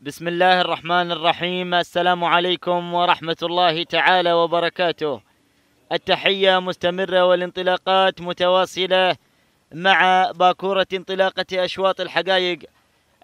بسم الله الرحمن الرحيم السلام عليكم ورحمة الله تعالى وبركاته التحية مستمرة والانطلاقات متواصلة مع باكورة انطلاقة أشواط الحقائق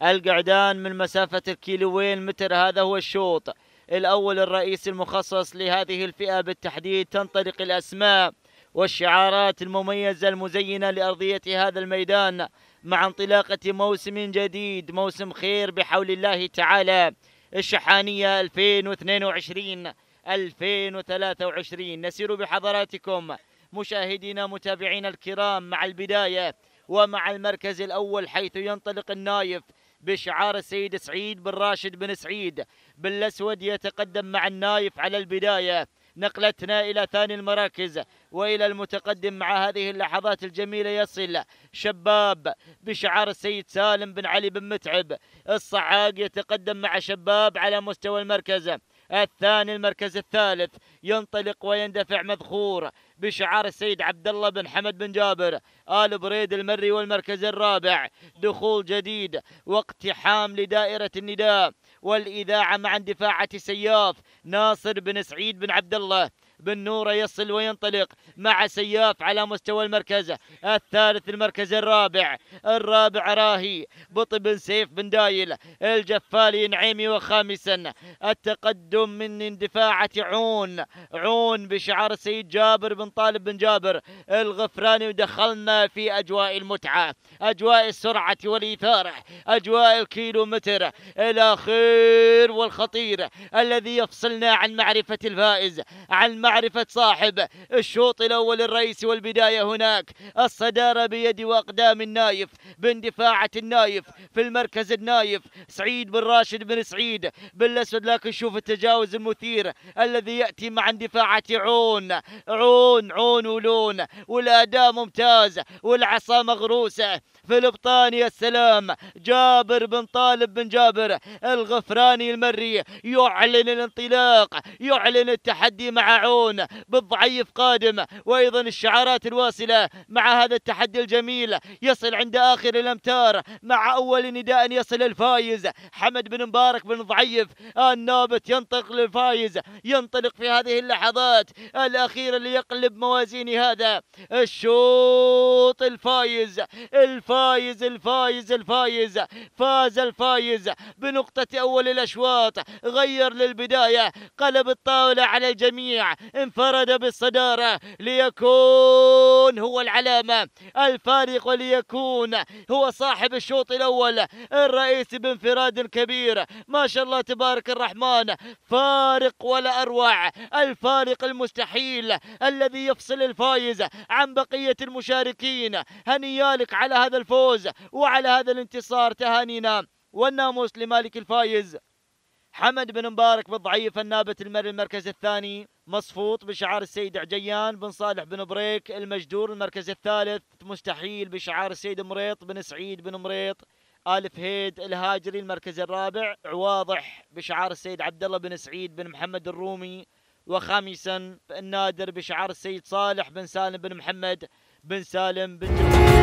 القعدان من مسافة الكيلوين متر هذا هو الشوط الأول الرئيس المخصص لهذه الفئة بالتحديد تنطلق الأسماء والشعارات المميزة المزينة لأرضية هذا الميدان مع انطلاقة موسم جديد موسم خير بحول الله تعالى الشحانية 2022 2023 نسير بحضراتكم مشاهدينا متابعينا الكرام مع البداية ومع المركز الأول حيث ينطلق النايف بشعار السيد سعيد بن راشد بن سعيد بالأسود يتقدم مع النايف على البداية نقلتنا إلى ثاني المراكز وإلى المتقدم مع هذه اللحظات الجميلة يصل شباب بشعار السيد سالم بن علي بن متعب الصعاق يتقدم مع شباب على مستوى المركز الثاني المركز الثالث ينطلق ويندفع مذخور بشعار السيد عبد الله بن حمد بن جابر آل بريد المري والمركز الرابع دخول جديد واقتحام لدائرة النداء والإذاعة مع اندفاعة سياف ناصر بن سعيد بن عبد الله بن نوره يصل وينطلق مع سياف على مستوى المركز الثالث المركز الرابع الرابع راهي بطي بن سيف بن دايل الجفالي نعيمي وخامسا التقدم من اندفاعة عون عون بشعار سيد جابر بن طالب بن جابر الغفراني ودخلنا في أجواء المتعة أجواء السرعة والإثارة أجواء الكيلو متر الأخير والخطير الذي يفصلنا عن معرفة الفائز عن معرفة صاحب الشوط الأول الرئيسي والبداية هناك الصدارة بيد وأقدام النايف باندفاعة النايف في المركز النايف سعيد بن راشد بن سعيد بالأسود لكن شوف التجاوز المثير الذي يأتي مع اندفاعة عون عون عون ولون والأداء ممتاز والعصا مغروسة في البطاني السلام جابر بن طالب بن جابر الغفراني المري يعلن الانطلاق يعلن التحدي مع عون التعاون بالضعيف قادم وايضا الشعارات الواصله مع هذا التحدي الجميل يصل عند اخر الامتار مع اول نداء يصل الفايز حمد بن مبارك بن ضعيف النابت ينطق للفايز ينطلق في هذه اللحظات الاخيره ليقلب موازين هذا الشوط الفايز الفايز الفايز الفايز فاز الفايز بنقطه اول الاشواط غير للبدايه قلب الطاوله على الجميع انفرد بالصدارة ليكون هو العلامة الفارق وليكون هو صاحب الشوط الأول الرئيسي بانفراد كبير ما شاء الله تبارك الرحمن فارق ولا أروع الفارق المستحيل الذي يفصل الفايز عن بقية المشاركين هنيالك على هذا الفوز وعلى هذا الانتصار تهانينا والناموس لمالك الفايز حمد بن مبارك بالضعيف النابت المري المركز الثاني مصفوط بشعار السيد عجيان بن صالح بن بريك المجدور المركز الثالث مستحيل بشعار السيد مريط بن سعيد بن مريط آلف هيد الهاجري المركز الرابع واضح بشعار السيد عبد الله بن سعيد بن محمد الرومي وخامسا النادر بشعار السيد صالح بن سالم بن محمد بن سالم بن